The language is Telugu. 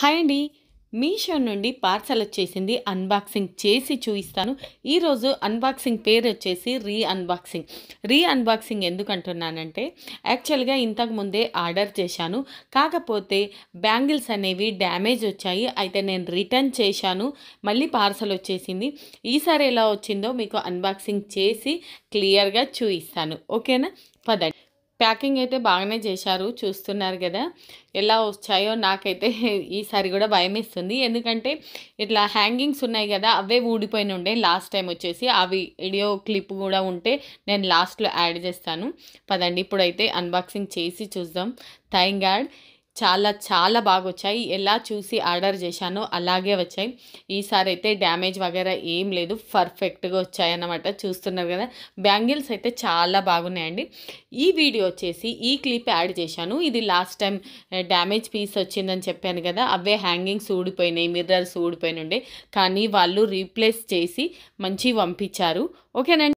హాయ్ అండి మీషో నుండి పార్సల్ వచ్చేసింది అన్బాక్సింగ్ చేసి చూపిస్తాను ఈరోజు అన్బాక్సింగ్ పేరు వచ్చేసి రీ అన్బాక్సింగ్ రీ అన్బాక్సింగ్ ఎందుకంటున్నానంటే యాక్చువల్గా ఇంతకుముందే ఆర్డర్ చేశాను కాకపోతే బ్యాంగిల్స్ అనేవి డ్యామేజ్ వచ్చాయి అయితే నేను రిటర్న్ చేశాను మళ్ళీ పార్సల్ వచ్చేసింది ఈసారి ఎలా వచ్చిందో మీకు అన్బాక్సింగ్ చేసి క్లియర్గా చూపిస్తాను ఓకేనా పదండి ప్యాకింగ్ అయితే బాగానే చేశారు చూస్తున్నారు కదా ఎలా వచ్చాయో నాకైతే ఈసారి కూడా భయం ఇస్తుంది ఎందుకంటే ఇట్లా హ్యాంగింగ్స్ ఉన్నాయి కదా అవే ఊడిపోయిన ఉండే లాస్ట్ టైం వచ్చేసి అవి వీడియో క్లిప్ కూడా ఉంటే నేను లాస్ట్లో యాడ్ చేస్తాను పదండి ఇప్పుడైతే అన్బాక్సింగ్ చేసి చూద్దాం థ్యాంక్ గాడ్ చాలా చాలా బాగా వచ్చాయి ఎలా చూసి ఆర్డర్ చేశానో అలాగే వచ్చాయి ఈసారి అయితే డ్యామేజ్ వగేర ఏం లేదు పర్ఫెక్ట్గా వచ్చాయన్నమాట చూస్తున్నారు కదా బ్యాంగిల్స్ అయితే చాలా బాగున్నాయండి ఈ వీడియో వచ్చేసి ఈ క్లిప్ యాడ్ చేశాను ఇది లాస్ట్ టైం డ్యామేజ్ పీస్ వచ్చిందని చెప్పాను కదా అవే హ్యాంగింగ్స్ ఊడిపోయినాయి మిర్రర్స్ ఊడిపోయినుండే కానీ వాళ్ళు రీప్లేస్ చేసి మంచి పంపించారు ఓకేనండి